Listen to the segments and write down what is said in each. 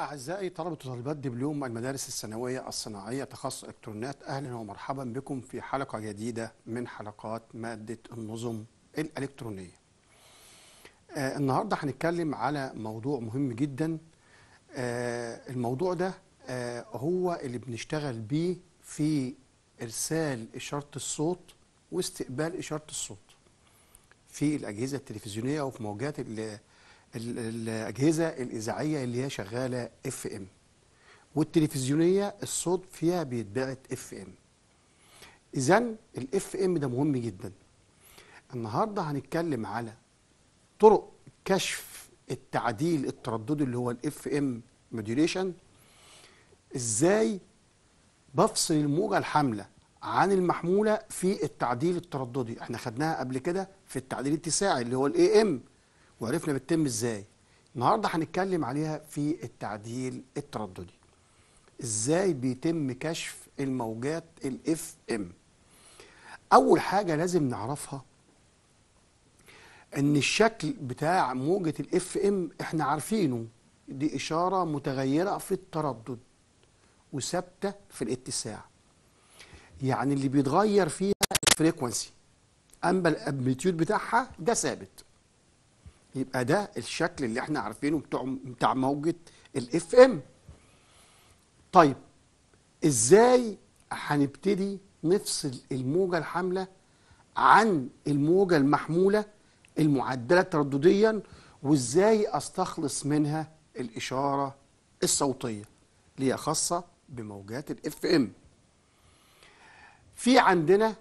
أعزائي طلبة وطالبات دبلوم المدارس الثانوية الصناعية تخصص إلكترونيات أهلا ومرحبا بكم في حلقة جديدة من حلقات مادة النظم الإلكترونية آه النهاردة هنتكلم على موضوع مهم جدا آه الموضوع ده آه هو اللي بنشتغل بيه في إرسال إشارة الصوت واستقبال إشارة الصوت في الأجهزة التلفزيونية وفي موجات اللي الاجهزه الاذاعيه اللي هي شغاله اف ام والتلفزيونيه الصوت فيها بيتبعت اف ام اذا الاف ام ده مهم جدا النهارده هنتكلم على طرق كشف التعديل الترددي اللي هو الاف ام موديوليشن ازاي بفصل الموجه الحامله عن المحموله في التعديل الترددي احنا خدناها قبل كده في التعديل الاتساعي اللي هو الاي ام وعرفنا بتتم ازاي النهارده هنتكلم عليها في التعديل الترددي ازاي بيتم كشف الموجات الاف ام اول حاجه لازم نعرفها ان الشكل بتاع موجه الاف ام احنا عارفينه دي اشاره متغيره في التردد وثابته في الاتساع يعني اللي بيتغير فيها الفريكوانسي اما الامبليتيود بتاعها ده ثابت يبقى ده الشكل اللي احنا عارفينه بتاع بتاع موجه الاف ام طيب ازاي هنبتدي نفصل الموجه الحامله عن الموجه المحموله المعدله تردديا وازاي استخلص منها الاشاره الصوتيه اللي هي خاصه بموجات الاف ام في عندنا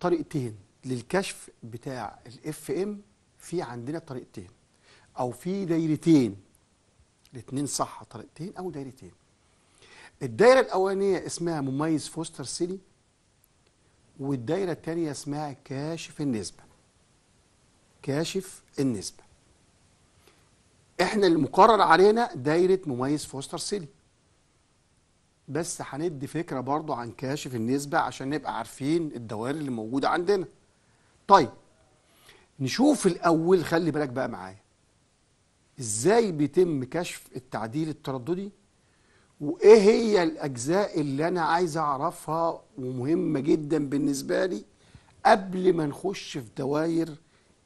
طريقتين للكشف بتاع الاف ام في عندنا طريقتين او في دايرتين الاثنين صح طريقتين او دايرتين الدايره الاولانيه اسمها مميز فوستر سيلي والدايره الثانيه اسمها كاشف النسبه كاشف النسبه احنا المقرر علينا دايره مميز فوستر سيلي بس هندي فكره برضو عن كاشف النسبه عشان نبقى عارفين الدوائر اللي موجوده عندنا طيب نشوف الأول خلي بالك بقى معايا إزاي بيتم كشف التعديل الترددي وإيه هي الأجزاء اللي أنا عايز أعرفها ومهمة جدا بالنسبة لي قبل ما نخش في دواير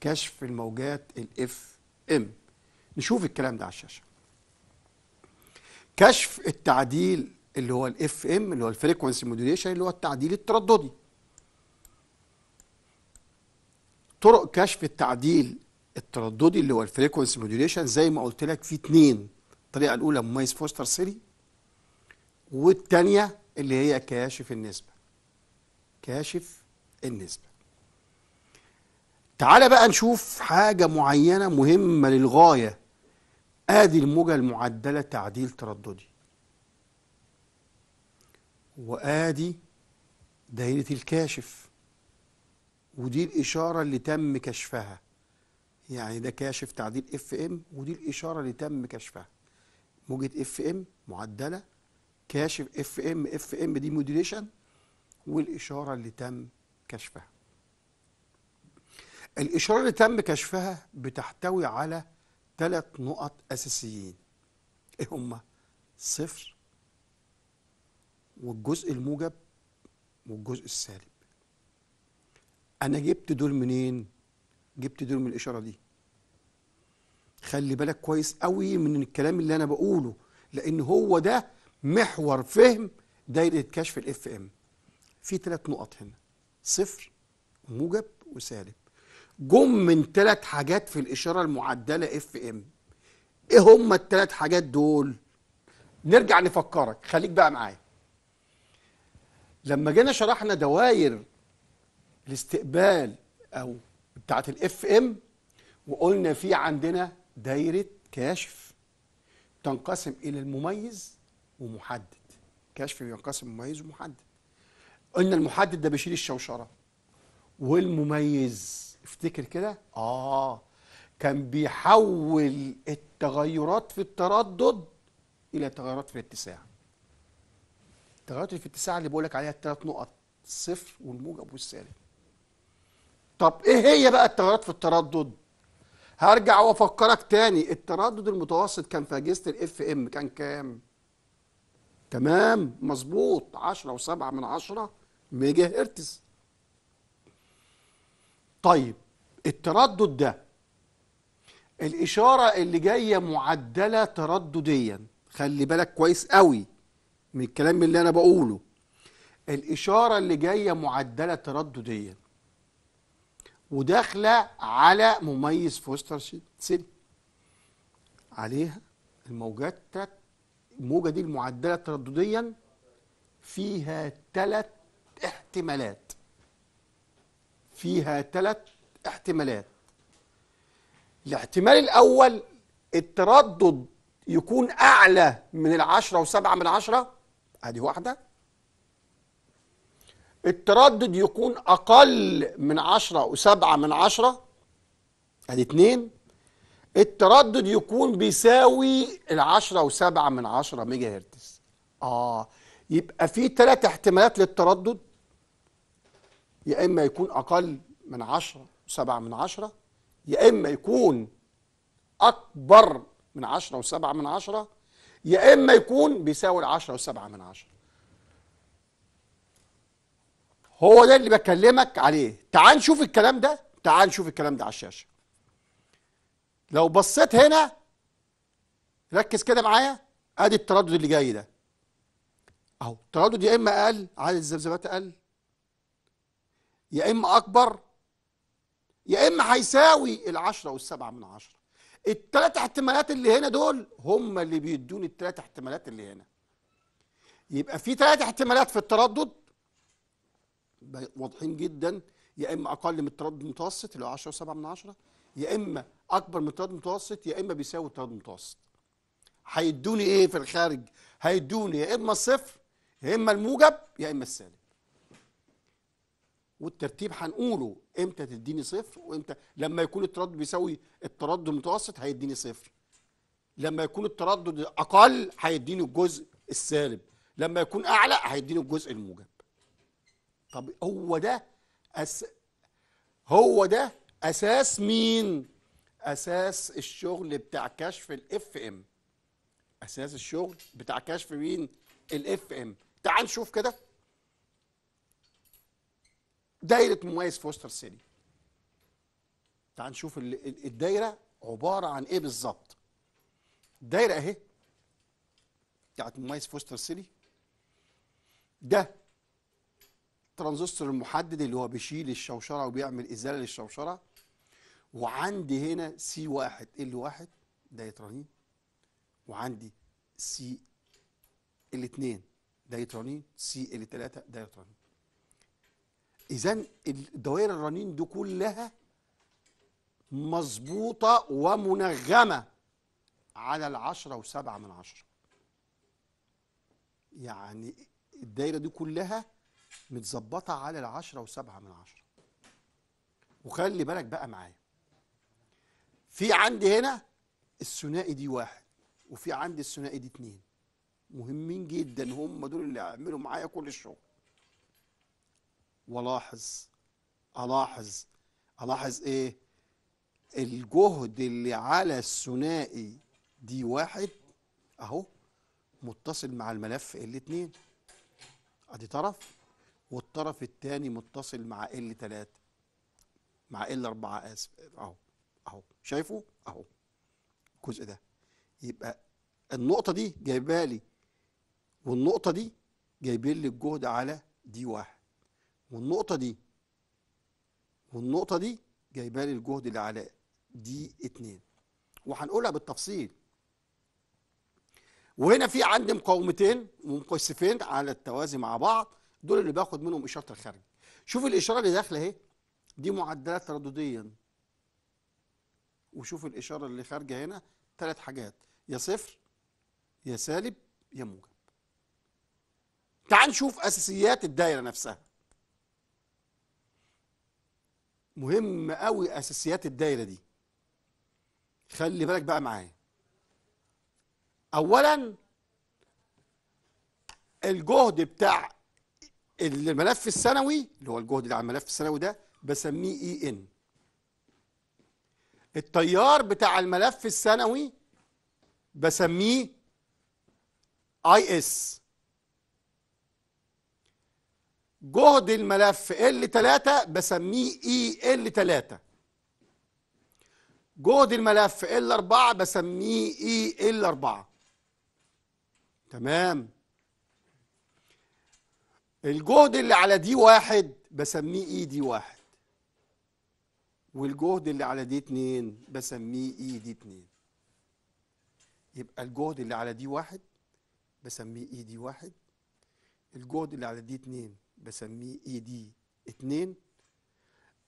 كشف الموجات الاف ام نشوف الكلام ده على الشاشة كشف التعديل اللي هو الاف ام اللي هو الفريكونسي موديوليشن اللي هو التعديل الترددي طرق كشف التعديل الترددي اللي هو الفريكونس موديوليشن زي ما قلت لك في اتنين الطريقه الاولى مميز فوستر سيري والثانيه اللي هي كاشف النسبه كاشف النسبه تعال بقى نشوف حاجه معينه مهمه للغايه ادي الموجه المعدله تعديل ترددي وادي دايره الكاشف ودي الإشارة اللي تم كشفها يعني ده كاشف تعديل اف ام ودي الإشارة اللي تم كشفها موجة اف ام معدلة كاشف اف ام اف ام دي موديليشن والإشارة اللي تم كشفها الإشارة اللي تم كشفها بتحتوي على ثلاث نقط أساسيين إيه هما؟ صفر والجزء الموجب والجزء السالب انا جبت دول منين جبت دول من الاشاره دي خلي بالك كويس قوي من الكلام اللي انا بقوله لان هو ده محور فهم دايره كشف الاف ام في ثلاث نقط هنا صفر وموجب وسالب جم من ثلاث حاجات في الاشاره المعدله اف ام ايه هما الثلاث حاجات دول نرجع نفكرك خليك بقى معايا لما جينا شرحنا دوائر الاستقبال او بتاعه الاف ام وقلنا في عندنا دايره كاشف تنقسم الى المميز ومحدد كاشف ينقسم مميز ومحدد قلنا المحدد ده بيشيل الشوشره والمميز افتكر كده اه كان بيحول التغيرات في التردد الى تغيرات في الاتساع التغيرات في الاتساع اللي بقولك عليها الثلاث نقط الصفر والموجب والسالب طب ايه هي بقى التغيرات في التردد هرجع وافكرك تاني التردد المتوسط كان في اجهزه الاف ام كان كام تمام مظبوط 10 و7 من 10 ميجا هرتز طيب التردد ده الاشاره اللي جايه معدله تردديا خلي بالك كويس قوي من الكلام اللي انا بقوله الاشاره اللي جايه معدله تردديا وداخله على مميز فوستر سيتي عليها الموجات تلات الموجه دي المعدله تردديا فيها ثلاث احتمالات فيها ثلاث احتمالات الاحتمال الاول التردد يكون اعلى من العشرة وسبعة من عشرة ادي واحده التردد يكون أقل من عشرة وسبعة من عشرة أدي اتنين التردد يكون بيساوي العشرة وسبعة من عشرة ميجا هرتز آه يبقى في ثلاث احتمالات للتردد يا إما يكون أقل من عشرة وسبعة من عشرة يا إما يكون أكبر من عشرة وسبعة من عشرة يا إما يكون بيساوي العشرة وسبعة من عشرة هو ده اللي بكلمك عليه تعال نشوف الكلام ده تعال نشوف الكلام ده على الشاشه لو بصيت هنا ركز كده معايا ادي التردد اللي جاي ده اهو التردد يا اما اقل عدد الذبذبات اقل يا اما اكبر يا اما هيساوي العشرة والسبعة من عشرة التلات احتمالات اللي هنا دول هم اللي بيدوني التلات احتمالات اللي هنا يبقى في تلات احتمالات في التردد واضحين جدا يا اما اقل من التردد المتوسط اللي هو 10 و7 من 10 يا اما اكبر من التردد المتوسط يا اما بيساوي التردد المتوسط هيدوني ايه في الخارج هيدوني يا اما الصفر يا اما الموجب يا اما السالب والترتيب هنقوله امتى تديني صفر وامتى لما يكون التردد بيساوي التردد المتوسط هيديني صفر لما يكون التردد اقل هيديني الجزء السالب لما يكون اعلى هيديني الجزء الموجب طب هو ده أس... هو ده اساس مين اساس الشغل بتاع كشف الاف ام اساس الشغل بتاع كشف مين الاف ام تعال نشوف كده دايره مميز فوستر سيتي تعال نشوف الدايره عباره عن ايه بالظبط الدايره اهي بتاعت مميز فوستر سيتي ده الترانزستور المحدد اللي هو بيشيل الشوشره وبيعمل ازاله للشوشره وعندي هنا سي واحد إيه ال واحد ده يترانين وعندي سي الاثنين ده يترانين سي الثلاثه ده يترانين اذا الدوائر الرنين دي كلها مظبوطه ومنغمه على العشرة وسبعة من عشرة يعني الدايرة دي كلها متظبطه على العشرة وسبعة من عشرة وخلي بالك بقى معايا في عندي هنا الثنائي دي واحد وفي عندي الثنائي دي اتنين مهمين جدا هم دول اللي عملوا معايا كل الشغل ولاحظ الاحظ الاحظ ايه الجهد اللي على الثنائي دي واحد اهو متصل مع الملف الاتنين ادي طرف والطرف الثاني متصل مع ال 3 مع ال 4 اسف اهو اهو شايفه اهو الجزء ده يبقى النقطه دي جايبها لي والنقطه دي جايبين لي الجهد على دي واحد والنقطه دي والنقطه دي جايبه لي الجهد اللي على دي اتنين وهنقولها بالتفصيل وهنا في عندي مقاومتين ومقصفين على التوازي مع بعض دول اللي باخد منهم إشارة الخارج شوف الإشارة اللي داخلة أهي دي معدلات تردديا وشوف الإشارة اللي خارجة هنا ثلاث حاجات يا صفر يا سالب يا موجب تعال نشوف أساسيات الدايرة نفسها مهم قوي أساسيات الدايرة دي خلي بالك بقى معايا أولا الجهد بتاع الملف السنوي اللي هو الجهد اللي على الملف السنوي ده بسميه اي e ان التيار بتاع الملف السنوي بسميه اي اس جهد الملف ال 3 بسميه اي ال 3 جهد الملف ال 4 بسميه اي ال 4 تمام الجهد اللي على دي واحد بسميه اي دي واحد والجهد اللي على دي اتنين بسميه اي دي اتنين يبقى الجهد اللي على دي واحد بسميه اي دي واحد الجهد اللي على دي اتنين بسميه اي دي اتنين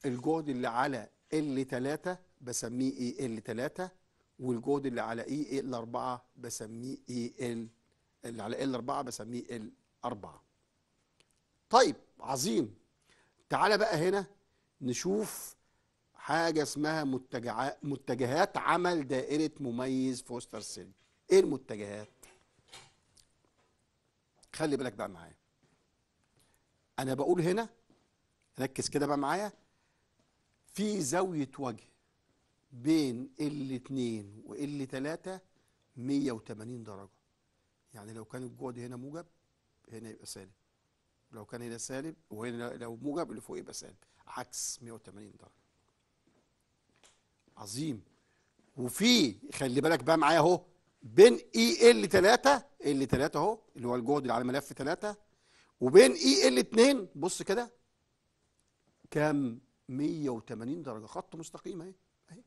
الجهد اللي على ال تلاتة بسميه اي ال تلاتة والجهد اللي على اي ال اربعة بسميه اي ال اللي على ال اربعة بسميه ال اربعة طيب عظيم تعالى بقى هنا نشوف حاجة اسمها متجهات عمل دائرة مميز فوستر سيل ايه المتجهات خلي بالك بقى معايا انا بقول هنا ركز كده بقى معايا في زاوية وجه بين ال 2 وال 3 180 درجة يعني لو كان الجهد هنا موجب هنا يبقى سالب لو كان هنا سالب وهنا لو موجب اللي فوق يبقى سالب عكس 180 درجه عظيم وفي خلي بالك بقى معايا اهو بين اي ال 3 ال 3 اهو اللي هو الجهد اللي على ملف 3 وبين اي ال 2 بص كده كام 180 درجه خط مستقيم اهي اهي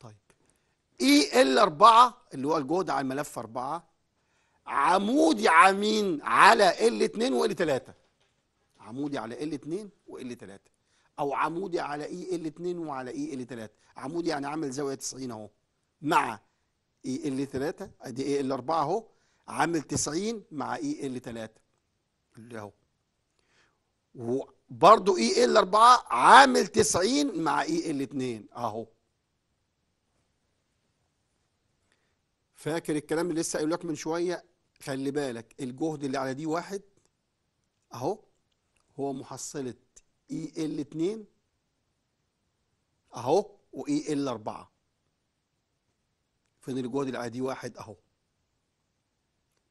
طيب اي ال 4 اللي هو الجهد على الملف 4 عمودي على مين علي ال L2 وال3 عمودي علي ال L2 وال3 او عمودي على اي ال 2 وعلى اي ال 3 عمودي يعني عامل زاويه 90 اهو مع اي ال 3 ادي اي ال 4 اهو عامل 90 مع اي ال 3 اللي اهو وبرضه اي ال 4 عامل 90 مع اي ال 2 اهو فاكر الكلام اللي لسه قايله لك من شويه خلي بالك الجهد اللي على دي واحد اهو هو محصلة اي ال 2 اهو واي ال 4 فين الجهد اللي على دي واحد اهو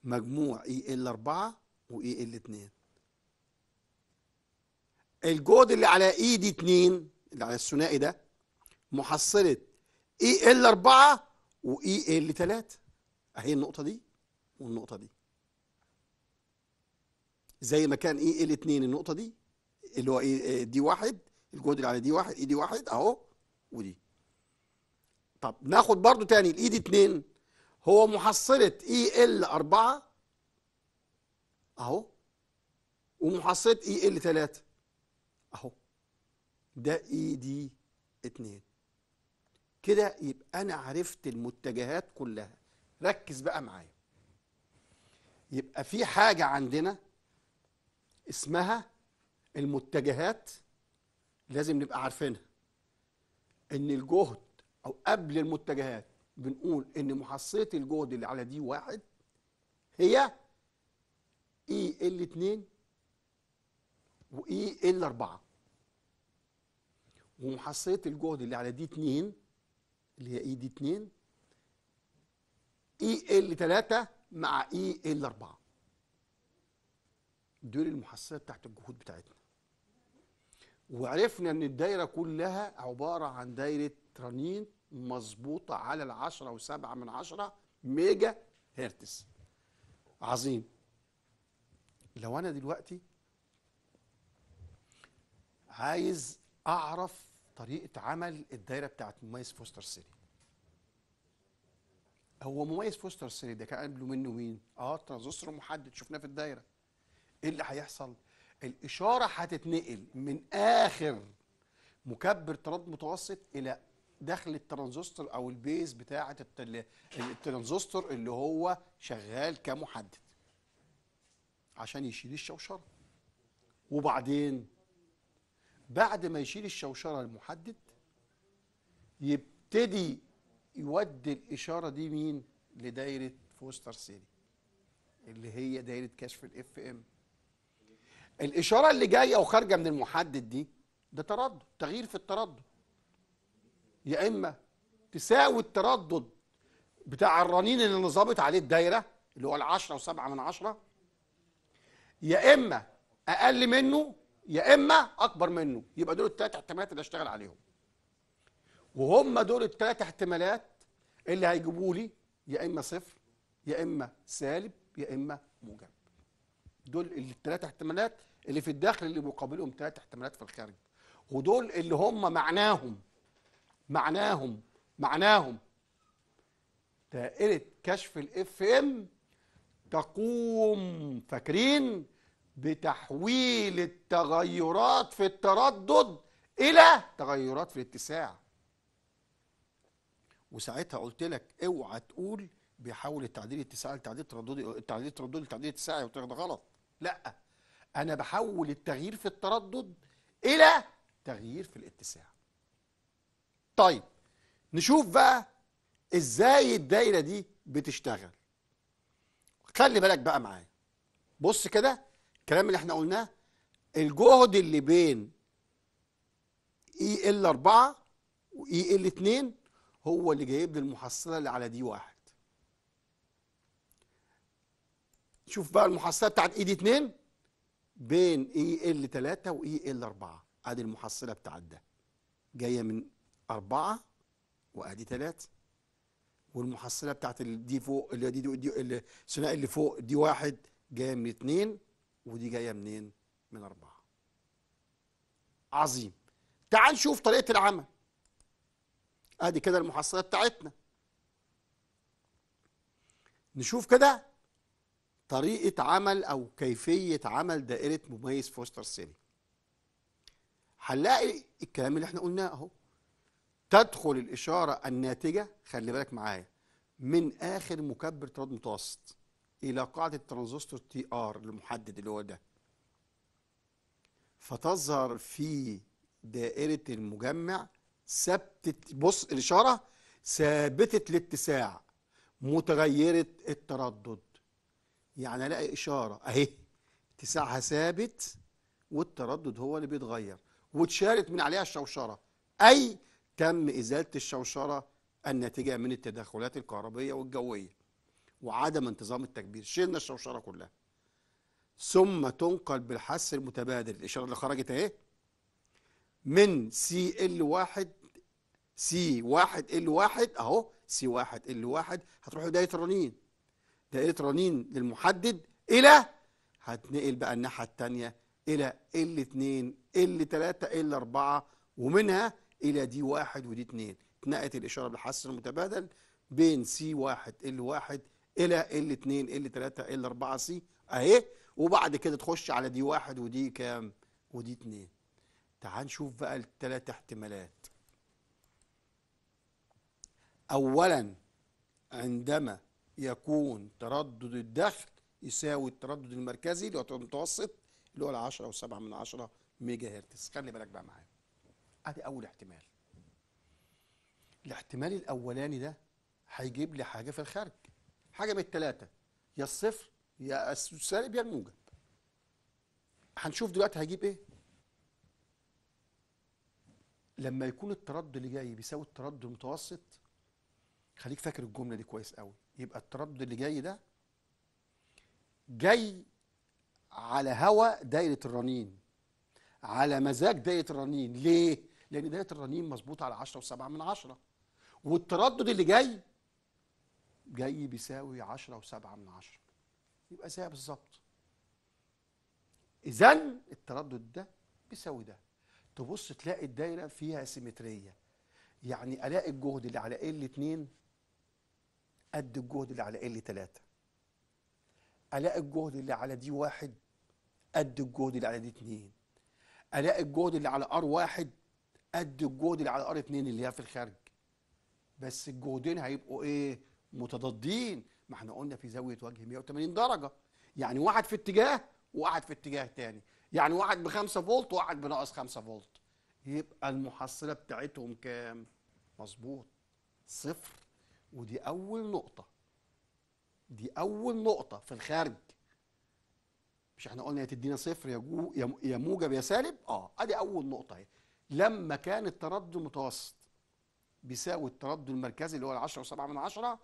مجموع اي ال 4 واي ال 2 الجهد اللي على اي e دي 2 اللي على الثنائي ده محصلة اي ال 4 واي ال 3 اهي النقطة دي والنقطة دي زي ما كان ايه, إيه ال2 النقطة دي اللي هو إيه،, ايه دي واحد الجهد اللي على دي واحد ايدي واحد اهو ودي طب ناخد برضو تاني الايد اتنين هو محصلة اي ال اربعة اهو ومحصلة اي ال تلاتة اهو ده اي دي اتنين كده يبقى انا عرفت المتجهات كلها ركز بقى معايا يبقى في حاجة عندنا اسمها المتجهات لازم نبقى عارفينها ان الجهد او قبل المتجهات بنقول ان محصلة الجهد اللي على دي واحد هي اي ال 2 واي ال 4 ومحصلة الجهد اللي على دي 2 اللي هي اي e دي 2 اي ال 3 مع اي ال الاربعه دول المحسسات تحت الجهود بتاعتنا وعرفنا ان الدايره كلها عباره عن دايره رنين مظبوطه على العشرة وسبعة من عشرة ميجا هرتز عظيم لو انا دلوقتي عايز اعرف طريقه عمل الدايره بتاعت مميز فوستر سيتي هو مميز في وسط السنه ده كان قبله منه مين؟ اه ترانزستور محدد شفناه في الدايره. ايه اللي هيحصل؟ الاشاره هتتنقل من اخر مكبر تردد متوسط الى داخل الترانزستور او البيز بتاعه الترانزستور اللي هو شغال كمحدد عشان يشيل الشوشره وبعدين بعد ما يشيل الشوشره المحدد يبتدي يودي الاشاره دي مين لدايره فوستر سيري اللي هي دايره كشف الاف ام الاشاره اللي جايه وخارجه من المحدد دي ده تردد تغيير في التردد يا اما تساوي التردد بتاع الرنين اللي ظابط عليه الدايره اللي هو العشرة وسبعة من عشرة يا إما أقل منه يا إما أكبر منه يبقى دول التلات احتمالات اللي أشتغل عليهم وهم دول الثلاث احتمالات اللي هيجيبوا لي يا اما صفر يا اما سالب يا اما موجب دول الثلاث احتمالات اللي في الداخل اللي مقابلهم ثلاث احتمالات في الخارج ودول اللي هم معناهم معناهم معناهم دائرة كشف الاف ام تقوم فاكرين بتحويل التغيرات في التردد الى تغيرات في الاتساع وساعتها قلت لك اوعى تقول بيحول التعديل التساعي لتعديل ترددي التعديل الترددي لتعديل التساعي وتاخد ده غلط لا انا بحول التغيير في التردد الى تغيير في الاتساع طيب نشوف بقى ازاي الدايره دي بتشتغل خلي بالك بقى معايا بص كده الكلام اللي احنا قلناه الجهد اللي بين اي ال 4 واي ال 2 هو اللي جايب لي المحصله اللي على دي واحد شوف بقى المحصله بتاعت اي دي 2 بين اي ال 3 واي ال 4 ادي المحصله بتاعت ده جايه من اربعة وادي 3 والمحصله بتاعت دي فوق اللي دي, دي, دي الثنائي اللي فوق دي واحد جايه من 2 ودي جايه منين؟ من اربعة. عظيم تعال نشوف طريقه العمل ادي كده المحصله بتاعتنا نشوف كده طريقه عمل او كيفيه عمل دائره مميز فوستر سيري هنلاقي الكلام اللي احنا قلناه اهو تدخل الاشاره الناتجه خلي بالك معايا من اخر مكبر تراد متوسط الى قاعده الترانزستور تي ار المحدد اللي هو ده فتظهر في دائره المجمع ثبتت بص الإشارة ثابتة الاتساع متغيرة التردد يعني ألاقي إشارة أهي اتساعها ثابت والتردد هو اللي بيتغير واتشالت من عليها الشوشرة أي تم إزالة الشوشرة الناتجة من التدخلات الكهربية والجوية وعدم انتظام التكبير شلنا الشوشرة كلها ثم تنقل بالحث المتبادل الإشارة اللي خرجت أهي من سي ال واحد سي واحد ال واحد اهو سي واحد ال واحد هتروحوا دائره رنين دائره رنين للمحدد الى هتنقل بقى الناحيه الثانيه الى ال 2 ال 3 ال 4 ومنها الى دي واحد ودي 2 اتنقلت الاشاره بالحث المتبادل بين سي واحد ال واحد الى ال 2 ال 3 ال 4 سي اهي وبعد كده تخش على دي واحد ودي كام ودي 2 تعال نشوف بقى الثلاث احتمالات اولا عندما يكون تردد الدخل يساوي التردد المركزي اللي هو المتوسط اللي هو ال 10 7 من 10 ميجا هرتز خلي بالك بقى معايا ادي اول احتمال الاحتمال الاولاني ده هيجيب لي حاجه في الخارج حاجه من الثلاثه يا الصفر يا السالب يا الموجب هنشوف دلوقتي هيجيب ايه لما يكون التردد اللي جاي بيساوي التردد المتوسط خليك فاكر الجمله دي كويس قوي يبقى التردد اللي جاي ده جاي على هوا دايره الرنين على مزاج دايره الرنين ليه لان دايره الرنين مظبوطه على 10 و7 من عشرة والتردد اللي جاي جاي بيساوي 10 و7 من عشرة يبقى زيها بالظبط اذا التردد ده بيساوي ده تبص تلاقي الدايره فيها سيمتريه يعني الاقي الجهد اللي على ال اتنين قد الجهد اللي على ال تلاتة الاقي الجهد اللي على دي واحد قد الجهد اللي على دي اتنين الاقي الجهد اللي على ار واحد قد الجهد اللي على ار اتنين اللي هي في الخارج بس الجهدين هيبقوا ايه متضادين ما احنا قلنا في زاويه وجه 180 درجه يعني واحد في اتجاه وواحد في اتجاه تاني يعني واحد بخمسة فولت وواحد بناقص خمسة فولت يبقى المحصلة بتاعتهم كام؟ مظبوط صفر ودي أول نقطة دي أول نقطة في الخارج مش احنا قلنا يا تدينا صفر يا جو يا موجب يا سالب اه ادي اول نقطه اهي لما كان التردد المتوسط بيساوي التردد المركزي اللي هو 10 و7 من 10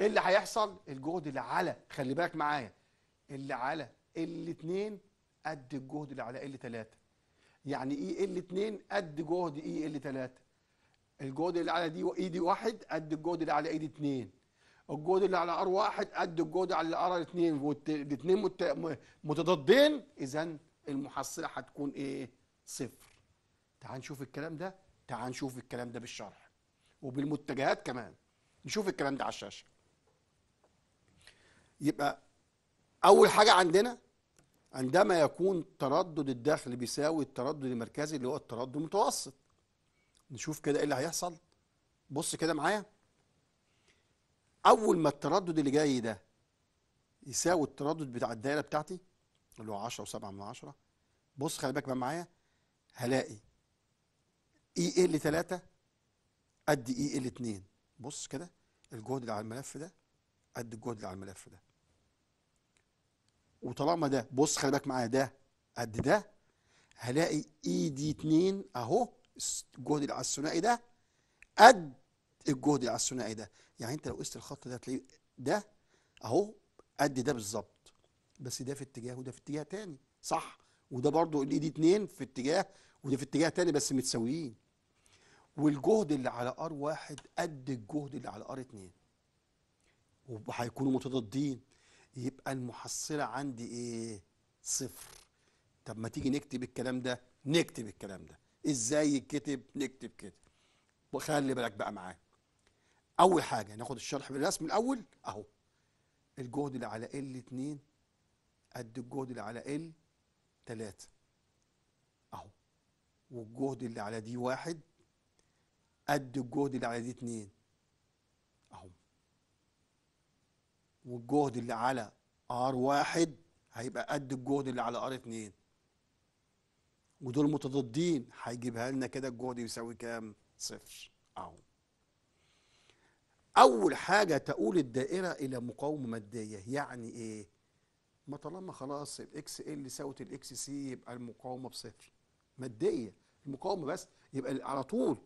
إيه اللي هيحصل الجهد اللي على خلي بالك معايا اللي على الاثنين قد الجهد اللي على ال 3 يعني اي ال 2 قد جهد اي ال 3 الجهد اللي على دي اي دي 1 قد الجهد اللي على اي دي 2 الجهد اللي على ار 1 قد الجهد على ار 2 والاثنين متضادين اذا المحصله هتكون ايه صفر تعال نشوف الكلام ده تعال نشوف الكلام ده بالشرح وبالمتجهات كمان نشوف الكلام ده على الشاشه يبقى اول حاجه عندنا عندما يكون تردد الدخل بيساوي التردد المركزي اللي هو التردد المتوسط نشوف كده ايه اللي هيحصل بص كده معايا اول ما التردد اللي جاي ده يساوي التردد بتاع الدايره بتاعتي اللي هو 10 و7 من 10 بص خلي بالك بقى معايا هلاقي اي ال 3 قد اي ال 2 بص كده الجهد اللي على الملف ده قد الجهد اللي على الملف ده وطالما ده بص خلي بالك معايا ده قد ده هلاقي اي دي 2 اهو الجهد على الثنائي ده قد الجهد على الثنائي ده يعني انت لو قست الخط ده هتلاقيه ده اهو قد ده بالظبط بس ده في اتجاه وده في اتجاه تاني صح وده برضو الاي e دي 2 في اتجاه وده في اتجاه تاني بس متساويين والجهد اللي على ار واحد قد الجهد اللي على ار اتنين وهيكونوا متضادين يبقى المحصلة عندي إيه؟ صفر طب ما تيجي نكتب الكلام ده نكتب الكلام ده إزاي يتكتب نكتب كده وخلي بالك بقى معايا أول حاجة ناخد الشرح بالرسم الأول أهو الجهد اللي على ال 2 قد الجهد اللي على ال 3 اهو والجهد اللي على دي واحد قد الجهد اللي على دي اتنين والجهد اللي على ار واحد هيبقى قد الجهد اللي على ار اتنين ودول متضادين هيجيبها لنا كده الجهد يساوي كام صفر اهو اول حاجه تقول الدائره الى مقاومه ماديه يعني ايه ما طالما خلاص الاكس ال ساوت الاكس سي يبقى المقاومه بصفر ماديه المقاومه بس يبقى على طول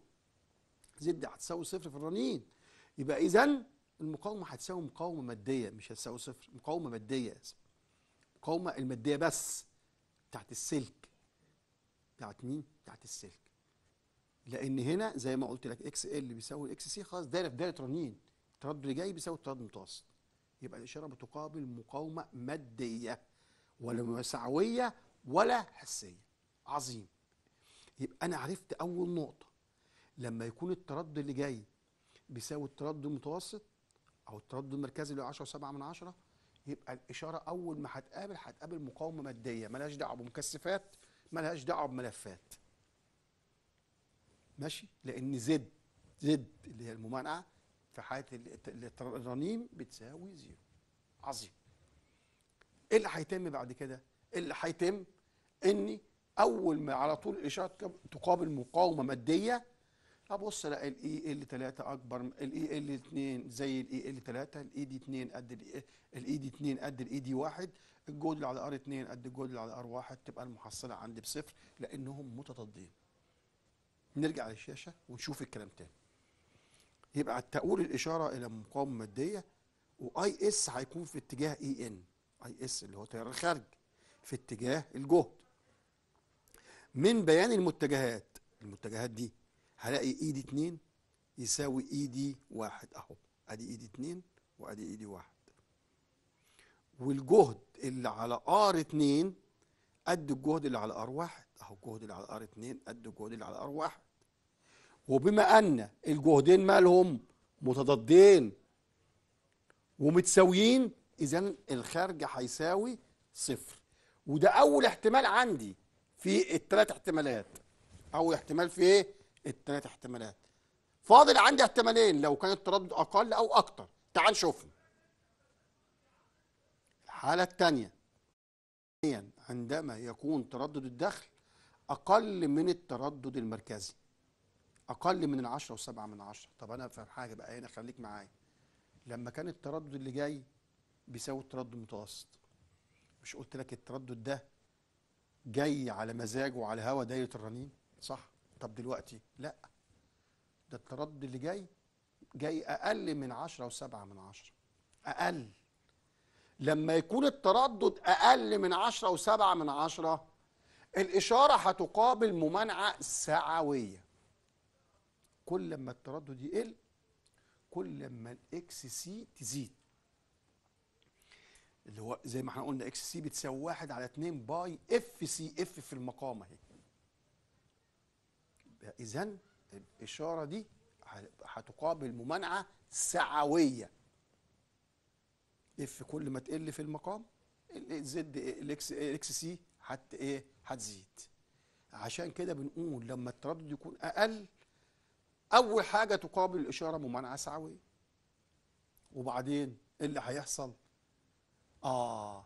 زد هتساوي صفر في الرنين يبقى اذا المقاومه هتساوي مقاومه ماديه مش هتساوي صفر مقاومه ماديه مقاومه الماديه بس بتاعت السلك بتاعت مين بتاعت السلك لان هنا زي ما قلت لك اكس إيه ال بيساوي اكس سي خلاص دايره في دايره رنين التردد اللي جاي بيساوي التردد المتوسط يبقى الاشاره بتقابل مقاومه ماديه ولا مساويه ولا حسيه عظيم يبقى انا عرفت اول نقطه لما يكون التردد اللي جاي بيساوي التردد المتوسط او التردد المركزي اللي 10 و7 من 10 يبقى الاشاره اول ما هتقابل هتقابل مقاومه ماديه مالهاش دعوه بمكثفات مالهاش دعوه بملفات ماشي لان زد زد اللي هي الممانعه في حاله الرنين بتساوي زيرو عظيم ايه اللي هيتم بعد كده إيه اللي هيتم ان اول ما على طول الاشاره تقابل مقاومه ماديه ابص الاقي الاي ال 3 e اكبر الاي ال 2 e زي الاي ال 3 الاي دي 2 قد الاي دي 2 قد الاي e دي 1 الجود على ار 2 قد الجود على ار 1 تبقى المحصله عندي بصفر لانهم متضادين نرجع للشاشه ونشوف الكلام تاني يبقى التأول الاشاره الى مقاومه ماديه واي اس هيكون في اتجاه اي ان اي اس اللي هو تيار الخارج في اتجاه الجهد من بيان المتجهات المتجهات دي هلاقي ايد اتنين يساوي ايدي واحد اهو ادي ايدي اتنين وادي ايدي واحد والجهد اللي على ار اتنين قد الجهد اللي على ار واحد اهو الجهد اللي على ار اتنين قد الجهد اللي على ار واحد وبما ان الجهدين مالهم متضادين ومتساويين اذا الخارج هيساوي صفر وده اول احتمال عندي في الثلاث احتمالات اول احتمال في ايه التلات احتمالات فاضل عندي احتمالين لو كان التردد اقل او اكتر تعال نشوفهم الحاله الثانيه عندما يكون تردد الدخل اقل من التردد المركزي اقل من العشرة وسبعة من عشرة طب انا افهم حاجه بقى هنا يعني خليك معايا لما كان التردد اللي جاي بيساوي التردد المتوسط مش قلت لك التردد ده جاي على مزاجه وعلى هوا دايره الرنين صح طب دلوقتي لا ده التردد اللي جاي جاي اقل من 10 و7 من عشرة اقل لما يكون التردد اقل من 10 و7 من عشرة الاشاره هتقابل ممانعه سعوية كل لما التردد يقل كل لما الاكس سي تزيد اللي هو زي ما احنا قلنا اكس سي بتساوي 1 على 2 باي اف سي اف في المقام اهي إذا الإشارة دي هتقابل ممانعة سعوية اف كل ما تقل في المقام الزد الاكس الاكس سي هت ايه هتزيد عشان كده بنقول لما التردد يكون اقل اول حاجه تقابل الاشاره ممانعه سعويه وبعدين ايه اللي هيحصل اه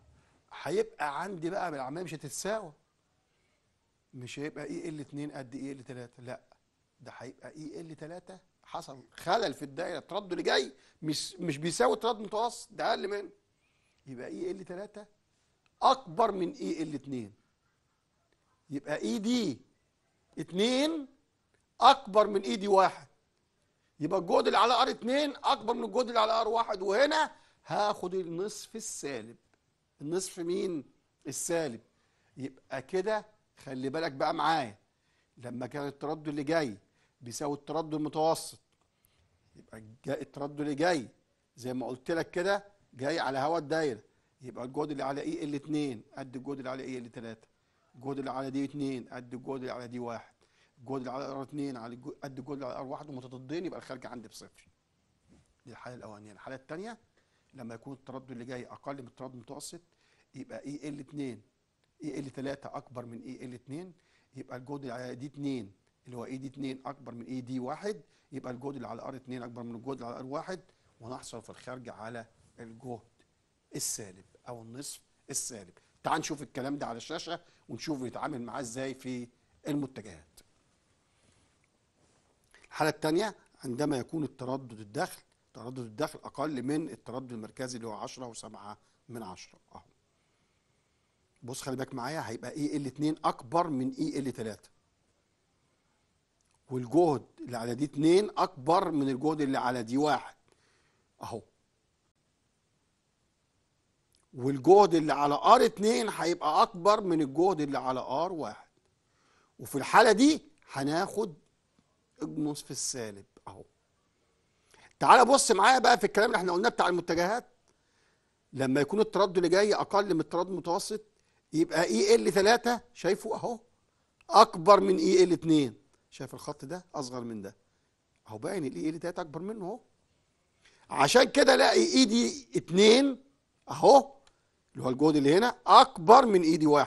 هيبقى عندي بقى بالعمليه مش هتتساوى مش هيبقى اي ال 2 قد اي ال 3 لا ده هيبقى اي ال 3 حصل خلل في الدايره الترد اللي جاي مش مش بيساوي ترد المتوسط ده اقل منه يبقى اي ال 3 اكبر من اي ال 2 يبقى اي دي 2 اكبر من اي دي 1 يبقى الجهد اللي على ار 2 اكبر من الجهد اللي على ار 1 وهنا هاخد النصف السالب النصف مين السالب يبقى كده خلي بالك بقى معايا لما كان التردد اللي جاي بيساوي التردد المتوسط يبقى التردد اللي جاي زي ما قلت لك كده جاي على هواء الدايره يبقى الجهد اللي على اي e ال 2 قد الجهد اللي على اي e ال 3 الجهد اللي على دي 2 قد الجهد اللي على دي 1 الجهد اللي على ار 2 على قد الجهد اللي على ار 1 ومتضادين يبقى الخارج عندي بصفر دي الحاله الاولانيه الحاله الثانيه لما يكون التردد اللي جاي اقل من التردد المتوسط يبقى اي e ال 2 اي ال 3 اكبر من اي ال 2 يبقى الجهد اللي على دي 2 اللي هو اي دي 2 اكبر من اي دي 1 يبقى الجهد اللي على ار 2 اكبر من الجهد اللي على ار 1 ونحصل في الخارج على الجهد السالب او النصف السالب تعال نشوف الكلام ده على الشاشه ونشوف يتعامل معاه ازاي في المتجهات الحاله الثانيه عندما يكون التردد الدخل تردد الدخل اقل من التردد المركزي اللي هو 10 و7 من 10 اهو بص خلي بالك معايا هيبقى اي ال 2 اكبر من اي ال 3 والجهد اللي على دي 2 اكبر من الجهد اللي على دي 1 اهو والجهد اللي على ار 2 هيبقى اكبر من الجهد اللي على ار 1 وفي الحاله دي هناخد النصف في السالب اهو تعال بص معايا بقى في الكلام اللي احنا قلناه بتاع المتجهات لما يكون التردد اللي جاي اقل من التردد المتوسط يبقى اي ال 3 شايفه اهو اكبر من اي ال 2 شايف الخط ده اصغر من ده اهو باين الاي ال 3 اكبر منه اهو عشان كده الاقي اي دي 2 اهو اللي هو الجهد اللي هنا اكبر من اي دي 1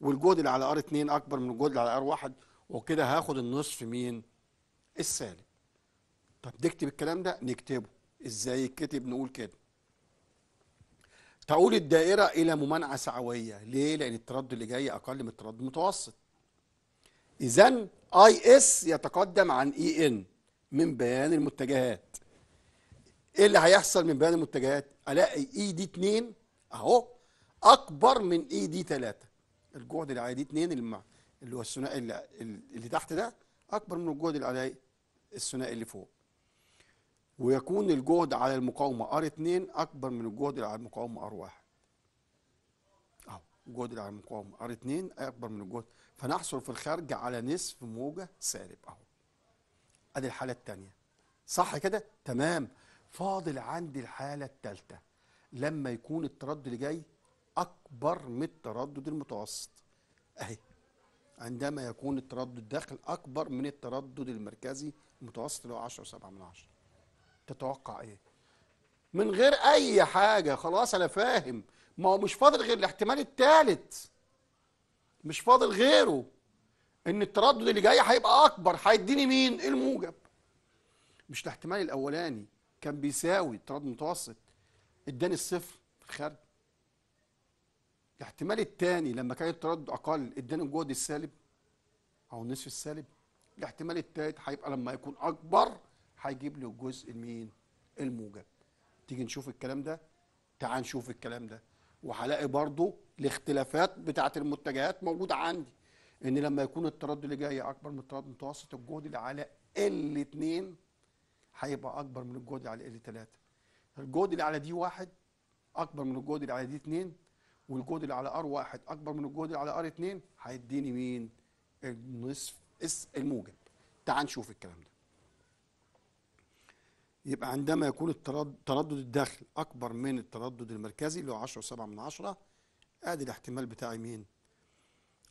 والجهد اللي على ار 2 اكبر من الجهد اللي على ار 1 وكده هاخد النصف مين السالب طب نكتب الكلام ده نكتبه ازاي يتكتب نقول كده تعود الدائرة إلى ممانعة سعوية ليه؟ لأن التردد اللي جاي أقل من التردد المتوسط إذا اي اس يتقدم عن اي ان من بيان المتجهات ايه اللي هيحصل من بيان المتجهات الاقي اي دي 2 اهو اكبر من اي دي 3 الجهد اللي على دي 2 اللي اللي هو الثنائي اللي, اللي تحت ده اكبر من الجهد اللي على الثنائي اللي فوق ويكون الجهد على المقاومة R2 أكبر من الجهد على المقاومة R1 أهو الجهد على المقاومة R2 أكبر من الجهد فنحصل في الخارج على نصف موجة سالب أهو أدي الحالة الثانية صح كده؟ تمام فاضل عندي الحالة الثالثة لما يكون التردد اللي جاي أكبر من التردد المتوسط أهي عندما يكون التردد الداخل أكبر من التردد المركزي المتوسط اللي هو 10 و7 من 10 تتوقع ايه من غير اي حاجه خلاص انا فاهم ما هو مش فاضل غير الاحتمال الثالث مش فاضل غيره ان التردد اللي جاي هيبقى اكبر هيديني مين إيه الموجب مش الاحتمال الاولاني كان بيساوي التردد المتوسط اداني الصفر في الخارج الاحتمال الثاني لما كان التردد اقل اداني الجهد السالب او النصف السالب الاحتمال الثالث هيبقى لما يكون اكبر هيجيب له الجزء المين الموجب تيجي نشوف الكلام ده تعال نشوف الكلام ده وهلاقي برضو الاختلافات بتاعت المتجهات موجوده عندي ان لما يكون التردد اللي جاي اكبر من التردد المتوسط الجهد اللي على ال 2 هيبقى اكبر من الجهد اللي على ال 3 الجهد اللي على دي واحد اكبر من الجهد اللي على دي 2 والجهد اللي على ار واحد اكبر من الجهد اللي على ار 2 هيديني مين النصف اس الموجب تعال نشوف الكلام ده يبقى عندما يكون التردد الدخل أكبر من التردد المركزي اللي هو 10 وسبعة من عشرة أدي الاحتمال بتاعي مين؟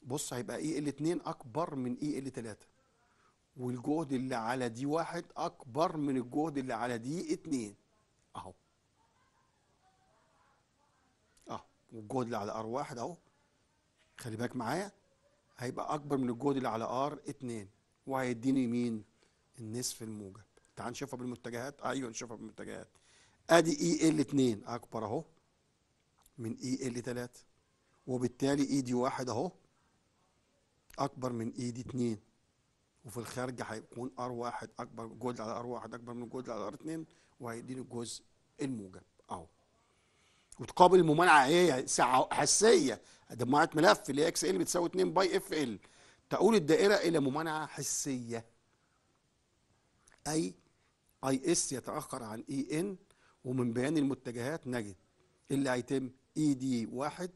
بص هيبقى إي ال 2 أكبر من إي ال 3 والجهد اللي على دي واحد أكبر من الجهد اللي على دي اتنين أهو أهو والجهد اللي على ار واحد أهو خلي بالك معايا هيبقى أكبر من الجهد اللي على ار اتنين وهيديني مين؟ النصف الموجب تعال نشوفها بالمتجهات ايوه نشوفها بالمتجهات ادي اي ال 2 اكبر اهو من اي ال 3 وبالتالي اي دي 1 اهو اكبر من اي دي 2 وفي الخارج هيكون ار 1 اكبر جزء على ار 1 اكبر من جزء على ار 2 وهيديني الجزء الموجب اهو وتقابل الممانعه ايه ساعه حسيه دمعه ملف اللي اكس ال بتساوي 2 باي اف ال تؤول الدائره الى ممانعه حسيه اي اي اس يتاخر عن اي ان ومن بيان المتجهات نجد اللي هيتم اي دي واحد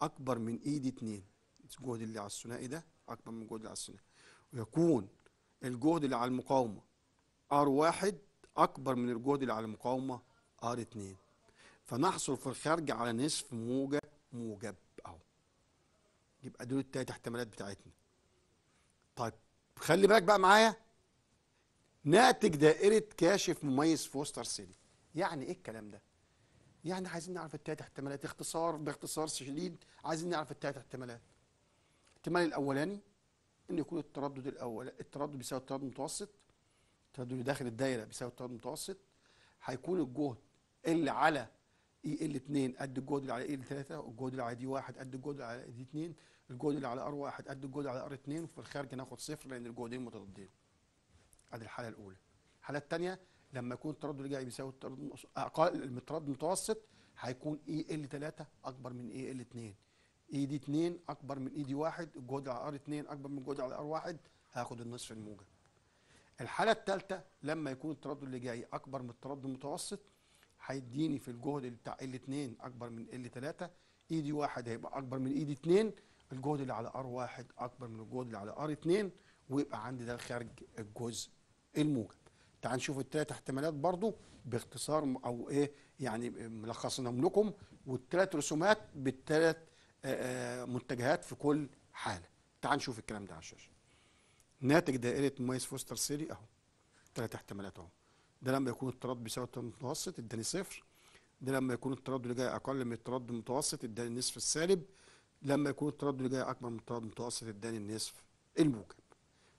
اكبر من اي دي اتنين الجهد اللي على الثنائي ده اكبر من الجهد اللي على الثنائي ويكون الجهد اللي على المقاومه ار واحد اكبر من الجهد اللي على المقاومه ار اتنين فنحصل في الخارج على نصف موجة موجب اهو يبقى دول التلات احتمالات بتاعتنا طيب خلي بالك بقى معايا ناتج دائرة كاشف مميز في وستر سيتي يعني ايه الكلام ده؟ يعني عايزين نعرف التلات احتمالات اختصار باختصار شديد عايزين نعرف التلات احتمالات الاحتمال الاولاني ان يكون التردد الاول التردد بيساوي التردد المتوسط التردد اللي داخل الدايره بيساوي التردد المتوسط هيكون الجهد اللي على اي ال 2 قد الجهد اللي على اي ال 3 الجهد اللي على دي 1 قد الجهد اللي على دي 2 الجهد اللي على ار 1 قد الجهد اللي على ار 2 وفي الخارج هناخد صفر لان الجهدين متضادين ادي الحاله الاولى الحاله الثانيه لما يكون التردد رجعي بيساوي التردد اقل التردد المتوسط هيكون اي ال 3 اكبر من اي ال 2 اي دي 2 اكبر من اي دي 1 الجهد على ار 2 اكبر من الجهد على ار 1 هاخد النصف الموجب الحاله الثالثه لما يكون التردد اللي جاي اكبر من التردد المتوسط هيديني في الجهد بتاع ال 2 اكبر من ال 3 اي دي 1 هيبقى اكبر من اي دي 2 الجهد اللي على ار 1 اكبر من الجهد اللي على ار 2 ويبقى عندي ده خارج الجزء ايه الموجب تعال نشوف الثلاث احتمالات برضو باختصار او ايه يعني ملخصناهم لكم والثلاث رسومات بالثلاث آه، آه، متجهات في كل حاله تعال نشوف الكلام ده على الشاشه ناتج دائره مميز فوستر سيري اهو ثلاث احتمالات اهو ده لما يكون التردد بيساوي المتوسط اداني صفر ده لما يكون التردد اللي جاي اقل من التردد المتوسط اداني النصف السالب لما يكون التردد اللي جاي اكبر من التردد المتوسط اداني النصف الموجب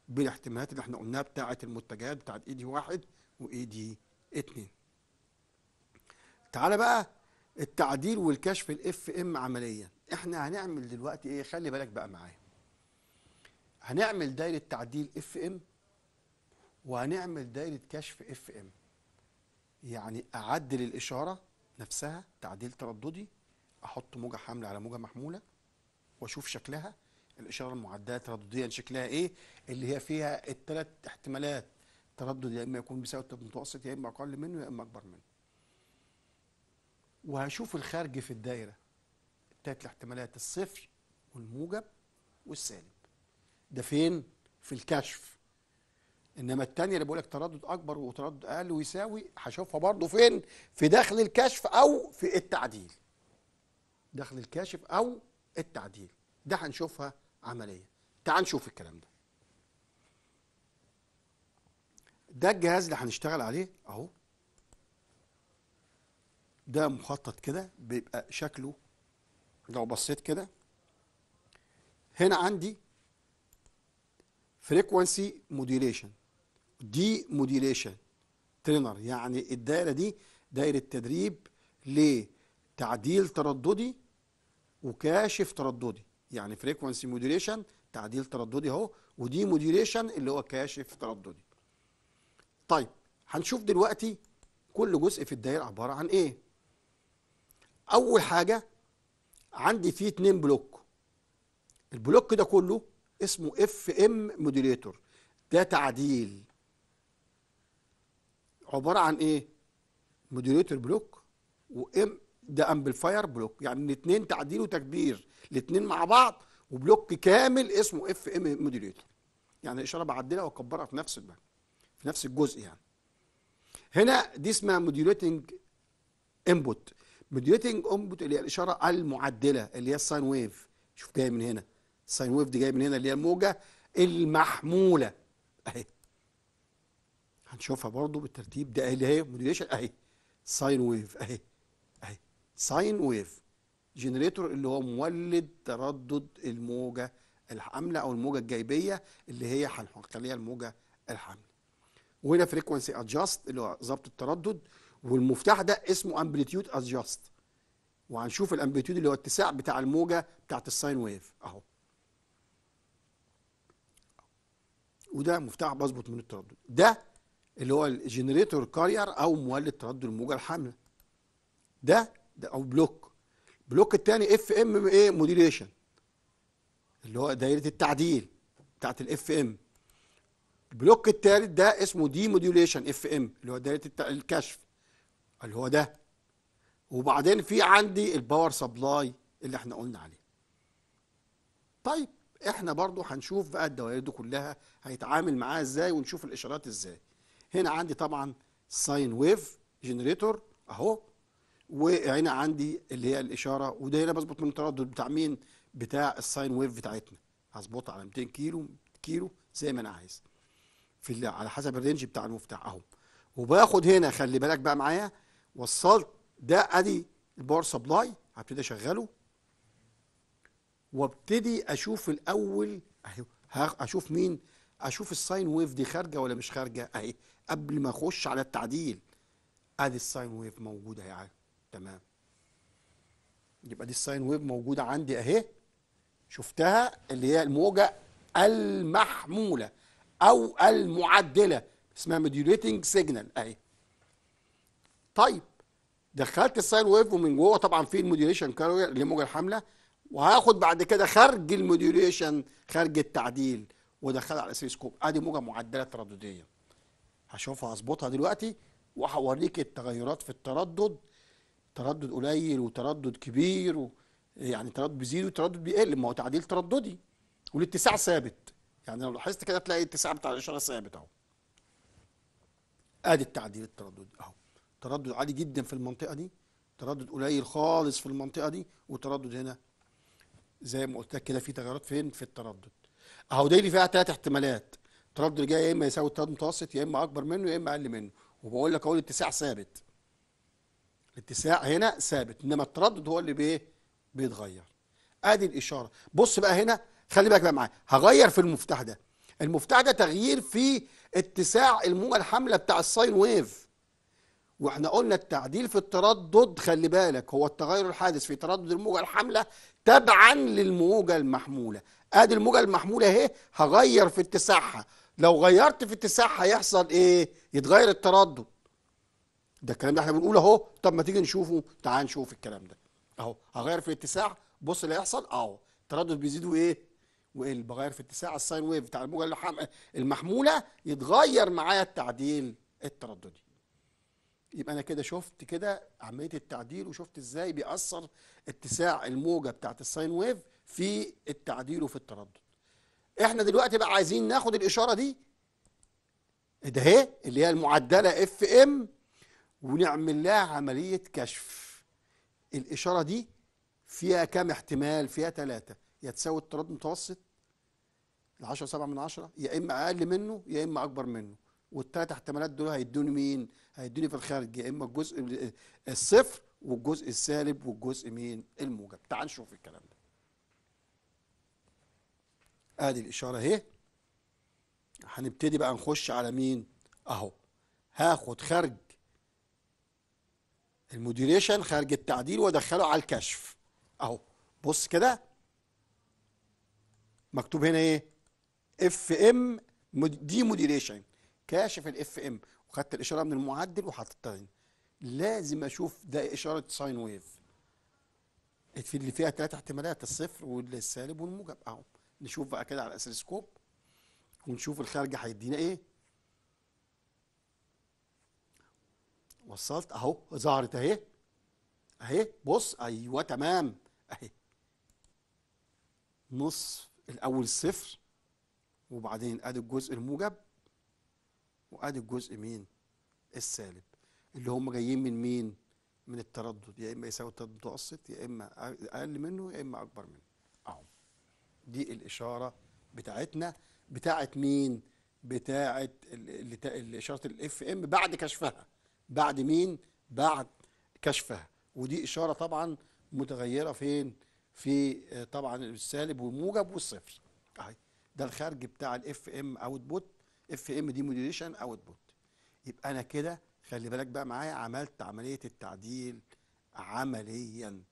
بالاحتمالات اللي احنا قلناها بتاعة المتجهات بتاعة اي دي واحد واي دي اتنين تعالى بقى التعديل والكشف الاف ام عمليا احنا هنعمل دلوقتي ايه خلي بالك بقى معايا هنعمل دايره تعديل اف ام وهنعمل دايره كشف اف ام يعني اعدل الاشاره نفسها تعديل ترددي احط موجه حامله على موجه محموله واشوف شكلها الاشاره المعدله تردديا شكلها ايه اللي هي فيها الثلاث احتمالات تردد يا اما يكون التردد المتوسط يا اما اقل منه يا اما اكبر منه وهشوف الخارج في الدايره الثلاث الاحتمالات الصفر والموجب والسالب ده فين في الكشف انما الثانيه اللي بقول لك تردد اكبر وتردد اقل ويساوي هشوفها برضه فين في داخل الكشف او في التعديل داخل الكاشف او التعديل ده هنشوفها عمليه تعال نشوف الكلام ده ده الجهاز اللي هنشتغل عليه اهو ده مخطط كده بيبقى شكله لو بصيت كده هنا عندي فريكوانسي موديليشن دي موديليشن ترينر يعني الدايره دي دايره تدريب لتعديل ترددي وكاشف ترددي يعني فريكونسي موديليشن تعديل ترددي اهو ودي موديليشن اللي هو كاشف ترددي طيب هنشوف دلوقتي كل جزء في الدايره عباره عن ايه اول حاجه عندي فيه اتنين بلوك البلوك ده كله اسمه اف ام موديليتور ده تعديل عباره عن ايه موديليتور بلوك وام ده امبلفاير بلوك يعني الاثنين تعديل وتكبير الاثنين مع بعض وبلوك كامل اسمه اف ام موديليتور يعني الاشاره بعدلها واكبرها في نفس البنك في نفس الجزء يعني هنا دي اسمها موديليتنج انبوت موديليتنج انبوت اللي هي الاشاره المعدله اللي هي الساين ويف شوف جايه من هنا الساين ويف دي جايه من هنا اللي هي الموجه المحموله اهي هنشوفها برضو بالترتيب ده اللي هي موديليشن اهي ساين ويف اهي ساين ويف جنريتور اللي هو مولد تردد الموجه الحامله او الموجه الجايبيه اللي هي هنخليها الموجه الحامله وهنا فريكوانسي ادجاست اللي هو ظبط التردد والمفتاح ده اسمه امبليتيود ادجاست وهنشوف الامبليتيود اللي هو اتساع بتاع الموجه بتاعت الساين ويف اهو وده مفتاح بظبط من التردد ده اللي هو الجنريتور كارير او مولد تردد الموجه الحامله ده ده او بلوك البلوك الثاني اف ام ايه موديليشن اللي هو دايره التعديل بتاعت الاف ام البلوك الثالث ده اسمه دي موديليشن اف ام اللي هو دايره الكشف اللي هو ده وبعدين في عندي الباور سبلاي اللي احنا قلنا عليه طيب احنا برضو هنشوف بقى الدوائر دي كلها هيتعامل معاها ازاي ونشوف الاشارات ازاي هنا عندي طبعا ساين ويف جنريتور اهو وهنا عندي اللي هي الاشاره وده هنا بظبط من التردد بتاع مين بتاع الساين ويف بتاعتنا هظبطها على 200 كيلو كيلو زي ما انا عايز في على حسب الرينج بتاع المفتاح اهو وباخد هنا خلي بالك بقى معايا وصلت ده ادي الباور سبلاي هبتدي اشغله وابتدي اشوف الاول اهو اشوف مين اشوف الساين ويف دي خارجه ولا مش خارجه اهي قبل ما اخش على التعديل ادي الساين ويف موجوده عم تمام يبقى دي الساين ويف موجوده عندي اهي شفتها اللي هي الموجه المحموله او المعدله اسمها ميديوليتنج سيجنال اهي طيب دخلت الساين ويف ومن جوه طبعا في الموديوليشن كارير اللي الموجه الحامله وهاخد بعد كده خارج الموديوليشن خارج التعديل ودخلها على السيسكوب ادي موجه معدله تردديه هشوفها هظبطها دلوقتي وهوريك التغيرات في التردد تردد قليل وتردد كبير و... يعني تردد بيزيد وتردد بيقل ما هو تعديل ترددي والاتساع ثابت يعني لو لاحظت كده تلاقي الاتساع بتاع الاشاره ثابت اهو ادي التعديل الترددي اهو تردد عالي جدا في المنطقه دي تردد قليل خالص في المنطقه دي وتردد هنا زي ما قلت لك كده في تغيرات فين في التردد اهو دي اللي فيها ثلاث احتمالات التردد اللي جاي يا اما يساوي التردد المتوسط يا اما اكبر منه يا اما اقل منه وبقول لك اهو الاتساع ثابت الاتساع هنا ثابت إنما التردد هو اللي بإيه بيتغير أدي الإشارة بص بقى هنا خلي بالك بقى معايا هغير في المفتاح ده المفتاح ده تغيير في اتساع الموجة الحامله بتاع الساين ويف واحنا قلنا التعديل في التردد خلي بالك هو التغير الحادث في تردد الموجة الحاملة تبعا للموجة المحمولة ادي الموجة المحمولة اهي هغير في اتساعها لو غيرت في اتساعها يحصل ايه يتغير التردد ده الكلام ده احنا بنقول اهو طب ما تيجي نشوفه تعال نشوف الكلام ده اهو هغير في الاتساع بص اللي هيحصل اهو التردد بيزيد وايه وايه بغير في اتساع الساين ويف بتاع الموجه المحموله يتغير معايا التعديل الترددي يبقى انا كده شفت كده عمليه التعديل وشفت ازاي بيأثر اتساع الموجه بتاعت الساين ويف في التعديل وفي التردد احنا دلوقتي بقى عايزين ناخد الاشاره دي ده اهي اللي هي المعدله اف ام ونعمل لها عملية كشف الإشارة دي فيها كام احتمال فيها ثلاثة يا تساوي التردد المتوسط العشرة سبعة من عشرة يا إما أقل منه يا إما أكبر منه والثلاث احتمالات دول هيدوني مين هيدوني في الخارج يا إما الجزء الصفر والجزء السالب والجزء مين الموجب تعال نشوف الكلام ده ادي الاشاره اهي هنبتدي بقى نخش على مين اهو هاخد خارج الموديوليشن خارج التعديل وادخله على الكشف اهو بص كده مكتوب هنا ايه اف ام دي موديوليشن كاشف الاف ام وخدت الاشاره من المعدل وحطيتها هنا لازم اشوف ده اشاره ساين ويف في اللي فيها ثلاث احتمالات الصفر والسالب والموجب اهو نشوف بقى كده على الاسلسكوب ونشوف الخارجه هيدينا ايه وصلت اهو ظهرت اهي اهي بص ايوه تمام اهي نصف الاول صفر وبعدين ادي الجزء الموجب وادي الجزء مين السالب اللي هم جايين من مين من التردد يا اما يساوي التردد المتوسط يا اما اقل منه يا اما اكبر منه اهو دي الاشاره بتاعتنا بتاعت مين بتاعت اشاره الاف ام بعد كشفها بعد مين بعد كشفها ودي إشارة طبعا متغيرة فين في آه، طبعا السالب والموجب والصفر اهي ده الخارج بتاع الاف ام اوتبوت اف ام دي موديليشن اوتبوت يبقى انا كده خلي بالك بقى معايا عملت عمليه التعديل عمليا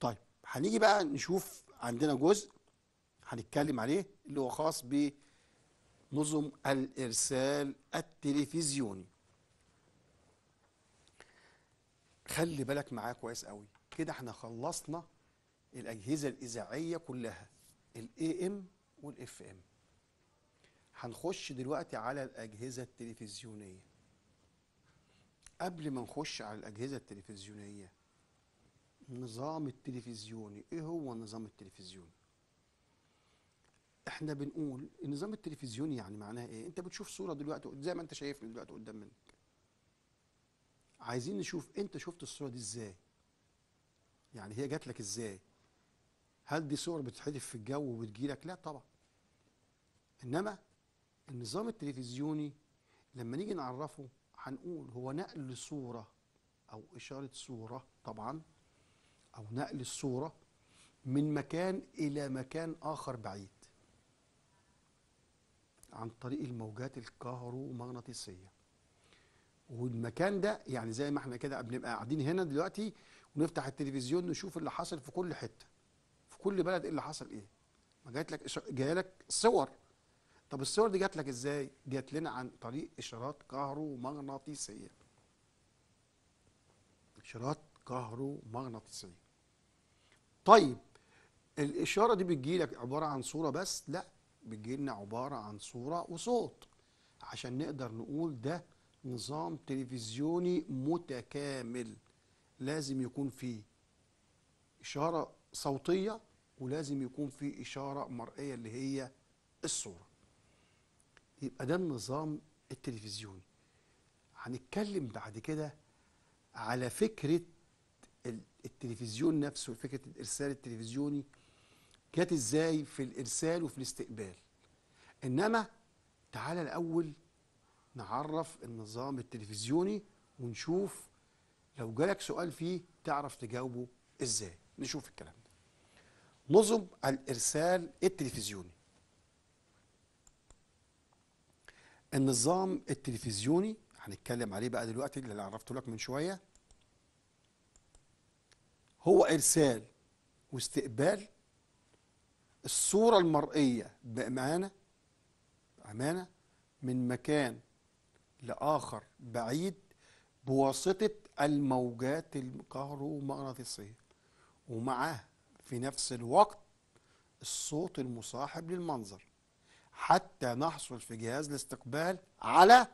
طيب هنيجي بقى نشوف عندنا جزء هنتكلم عليه اللي هو خاص بنظم الارسال التلفزيوني خلي بالك معاه كويس قوي كده احنا خلصنا الاجهزه الاذاعيه كلها الاي ام والاف ام هنخش دلوقتي على الاجهزه التلفزيونيه قبل ما نخش على الاجهزه التلفزيونيه النظام التلفزيوني ايه هو النظام التلفزيوني احنا بنقول النظام التلفزيوني يعني معناه ايه انت بتشوف صوره دلوقتي زي ما انت شايفني دلوقتي قدام منك عايزين نشوف انت شفت الصوره دي ازاي يعني هي جات لك ازاي هل دي صور بتتحذف في الجو وبتجي لك لا طبعا انما النظام التلفزيوني لما نيجي نعرفه هنقول هو نقل صوره او اشاره صوره طبعا او نقل الصوره من مكان الى مكان اخر بعيد عن طريق الموجات الكهرومغناطيسيه والمكان ده يعني زي ما احنا كده بنبقى قاعدين هنا دلوقتي ونفتح التلفزيون نشوف اللي حصل في كل حته في كل بلد ايه اللي حصل ايه ما جات لك جايه لك صور طب الصور دي جات لك ازاي جات لنا عن طريق اشارات كهرومغناطيسيه اشارات كهرومغناطيسيه طيب الاشاره دي بتجي لك عباره عن صوره بس لا بتجي لنا عباره عن صوره وصوت عشان نقدر نقول ده نظام تلفزيوني متكامل لازم يكون فيه إشارة صوتية ولازم يكون فيه إشارة مرئية اللي هي الصورة يبقى ده النظام التلفزيوني هنتكلم بعد كده على فكرة التلفزيون نفسه فكرة الإرسال التلفزيوني جت إزاي في الإرسال وفي الاستقبال إنما تعالى الأول نعرف النظام التلفزيوني ونشوف لو جالك سؤال فيه تعرف تجاوبه ازاي نشوف الكلام ده نظم الارسال التلفزيوني النظام التلفزيوني هنتكلم عليه بقى دلوقتي اللي عرفته لك من شويه هو ارسال واستقبال الصوره المرئيه بامانه امانه من مكان لآخر بعيد بواسطة الموجات الكهرومغناطيسية ومعاه في نفس الوقت الصوت المصاحب للمنظر حتى نحصل في جهاز الاستقبال على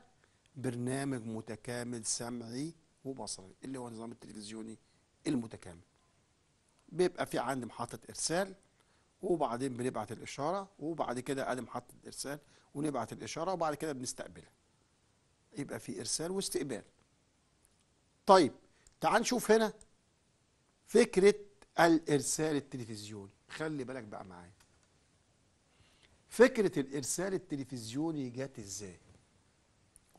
برنامج متكامل سمعي وبصري اللي هو النظام التلفزيوني المتكامل بيبقى في عندي محطة إرسال وبعدين بنبعت الإشارة وبعد كده أدي محطة إرسال ونبعت الإشارة وبعد كده بنستقبلها يبقى في إرسال واستقبال طيب تعال نشوف هنا فكرة الإرسال التلفزيوني خلي بالك بقى معايا فكرة الإرسال التلفزيوني جت إزاي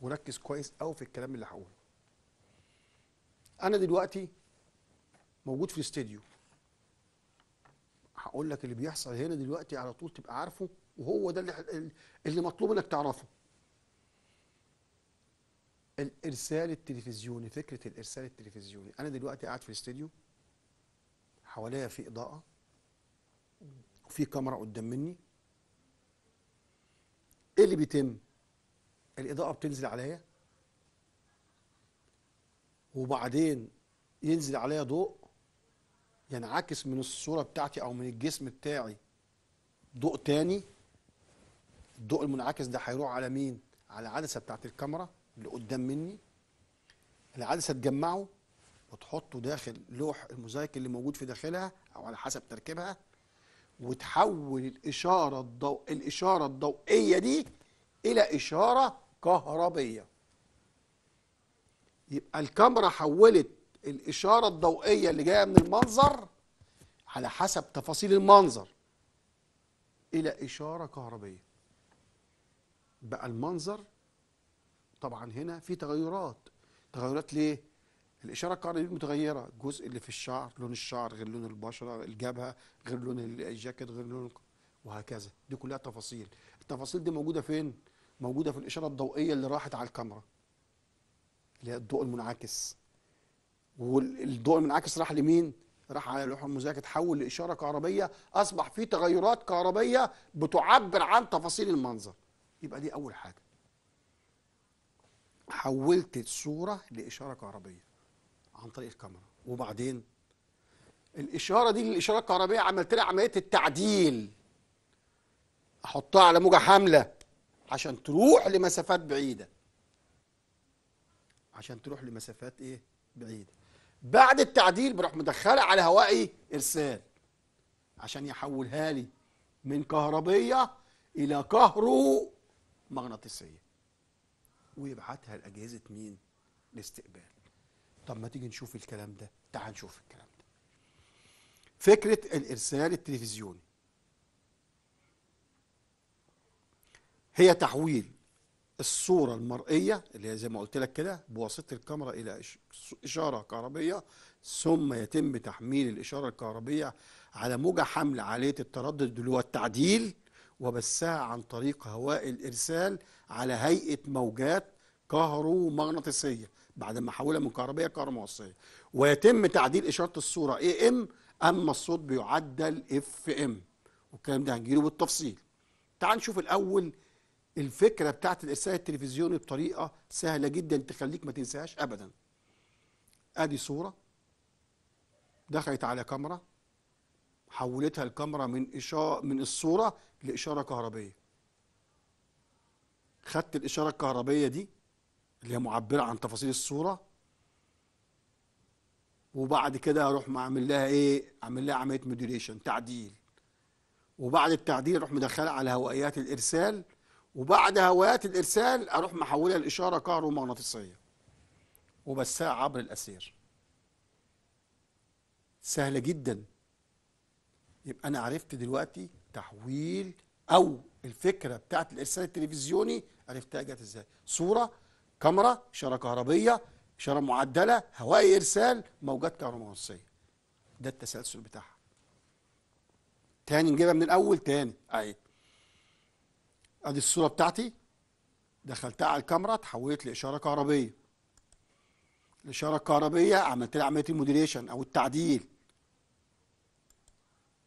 وركز كويس قوي في الكلام اللي هقوله أنا دلوقتي موجود في الاستديو هقول لك اللي بيحصل هنا دلوقتي على طول تبقى عارفه وهو ده اللي اللي مطلوب انك تعرفه الارسال التلفزيوني فكره الارسال التلفزيوني انا دلوقتي قاعد في الاستديو حواليا في اضاءه وفي كاميرا قدام مني ايه اللي بيتم الاضاءه بتنزل عليا وبعدين ينزل عليا ضوء ينعكس من الصوره بتاعتي او من الجسم بتاعي ضوء تاني الضوء المنعكس ده هيروح على مين على العدسه بتاعت الكاميرا اللي قدام مني العدسه تجمعه وتحطه داخل لوح الموزايك اللي موجود في داخلها او على حسب تركيبها وتحول الاشاره الضو الاشاره الضوئيه دي الى اشاره كهربيه يبقى الكاميرا حولت الاشاره الضوئيه اللي جايه من المنظر على حسب تفاصيل المنظر الى اشاره كهربيه بقى المنظر طبعا هنا في تغيرات تغيرات ليه؟ الإشارة القرنية متغيرة الجزء اللي في الشعر لون الشعر غير لون البشرة الجبهة غير لون الجاكيت غير لون وهكذا دي كلها تفاصيل التفاصيل دي موجودة فين؟ موجودة في الإشارة الضوئية اللي راحت على الكاميرا اللي هي الضوء المنعكس والضوء المنعكس راح لمين؟ راح على لوح المذاكره اتحول لإشارة كهربية أصبح في تغيرات كهربية بتعبر عن تفاصيل المنظر يبقى دي أول حاجة حولت الصورة لإشارة كهربية عن طريق الكاميرا وبعدين الإشارة دي للإشارة الكهربية عملت لها عملية التعديل أحطها على موجة حاملة عشان تروح لمسافات بعيدة عشان تروح لمسافات إيه بعيدة بعد التعديل بروح مدخلها على هوائي إرسال عشان يحولها لي من كهربية إلى كهرو مغناطيسية ويبعتها لاجهزه مين؟ الاستقبال. طب ما تيجي نشوف الكلام ده، تعال نشوف الكلام ده. فكره الارسال التلفزيوني هي تحويل الصورة المرئية اللي هي زي ما قلت لك كده بواسطة الكاميرا إلى إشارة كهربية ثم يتم تحميل الإشارة الكهربية على موجة حمل عالية التردد اللي هو التعديل وبثها عن طريق هواء الإرسال على هيئه موجات كهرومغناطيسيه بعد ما حولها من كهربيه كهرومغناطيسيه ويتم تعديل اشاره الصوره اي ام اما الصوت بيعدل اف ام والكلام ده هنجيله بالتفصيل تعال نشوف الاول الفكره بتاعت الارسال التلفزيوني بطريقه سهله جدا تخليك ما تنساهاش ابدا ادي صوره دخلت على كاميرا حولتها الكاميرا من اشاره من الصوره لاشاره كهربيه خدت الإشارة الكهربية دي اللي هي معبرة عن تفاصيل الصورة وبعد كده أروح أعمل لها إيه؟ أعمل لها عملية موديليشن تعديل وبعد التعديل أروح مدخلها على هوائيات الإرسال وبعد هوائيات الإرسال أروح محولها لإشارة كهرومغناطيسية وبسها عبر الأسير سهلة جدا يبقى أنا عرفت دلوقتي تحويل أو الفكرة بتاعت الإرسال التلفزيوني عرفتها جت ازاي صوره كاميرا اشاره كهربيه اشاره معدله هوائي ارسال موجات كهرومغناطيسيه ده التسلسل بتاعها تاني نجيبها من الاول تاني اهي ادي الصوره بتاعتي دخلتها على الكاميرا تحولت لاشاره كهربيه الاشاره الكهربيه عملت لها عمليه الموديليشن او التعديل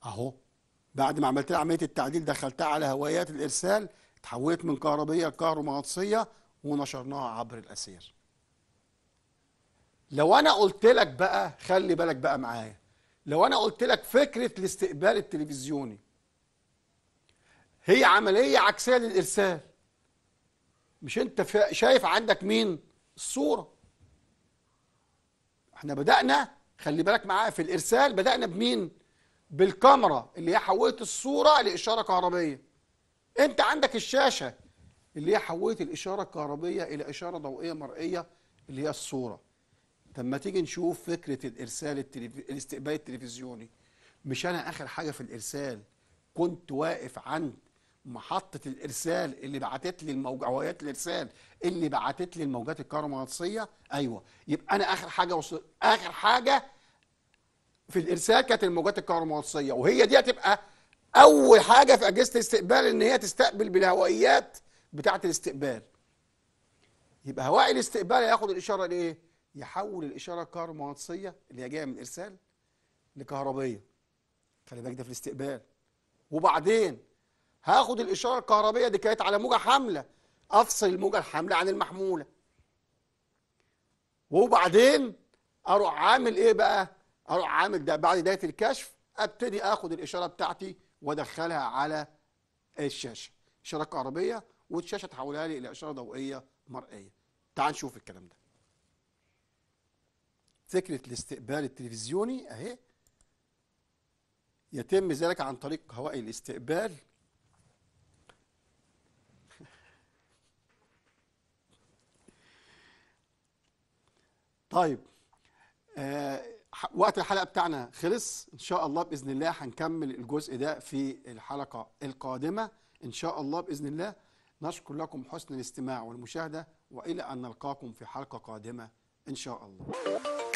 اهو بعد ما عملت لها عمليه التعديل دخلتها على هوايات الارسال تحولت من كهربية لكهرومغناطيسية ونشرناها عبر الأسير لو أنا قلت لك بقى خلي بالك بقى معايا لو أنا قلت لك فكرة الاستقبال التلفزيوني هي عملية عكسية للإرسال مش أنت شايف عندك مين الصورة احنا بدأنا خلي بالك معايا في الإرسال بدأنا بمين بالكاميرا اللي هي حولت الصورة لإشارة كهربية انت عندك الشاشه اللي هي حولت الاشاره الكهربيه الى اشاره ضوئيه مرئيه اللي هي الصوره طب ما تيجي نشوف فكره الارسال التليف... الاستقبال التلفزيوني مش انا اخر حاجه في الارسال كنت واقف عند محطه الارسال اللي بعتت لي الموج... الارسال اللي بعتت لي الموجات الكهرومغناطيسيه ايوه يبقى انا اخر حاجه وصل... اخر حاجه في الارسال كانت الموجات الكهرومغناطيسيه وهي دي هتبقى اول حاجه في اجهزه الاستقبال ان هي تستقبل بالهوائيات بتاعه الاستقبال يبقى هوائي الاستقبال هياخد الاشاره لايه يحول الاشاره الكهرومغناطيسيه اللي هي جايه من ارسال لكهربيه خلي بالك ده في الاستقبال وبعدين هاخد الاشاره الكهربيه دي كانت على موجه حامله افصل الموجه الحامله عن المحموله وبعدين اروح عامل ايه بقى اروح عامل ده بعد بدايه الكشف ابتدي اخد الاشاره بتاعتي وادخلها على الشاشه شاشة كهربيه والشاشه تحولها لي الى اشاره ضوئيه مرئيه تعال نشوف الكلام ده فكره الاستقبال التلفزيوني اهي يتم ذلك عن طريق هوائي الاستقبال طيب آه وقت الحلقه بتاعنا خلص ان شاء الله باذن الله هنكمل الجزء ده في الحلقه القادمه ان شاء الله باذن الله نشكر لكم حسن الاستماع والمشاهده والى ان نلقاكم في حلقه قادمه ان شاء الله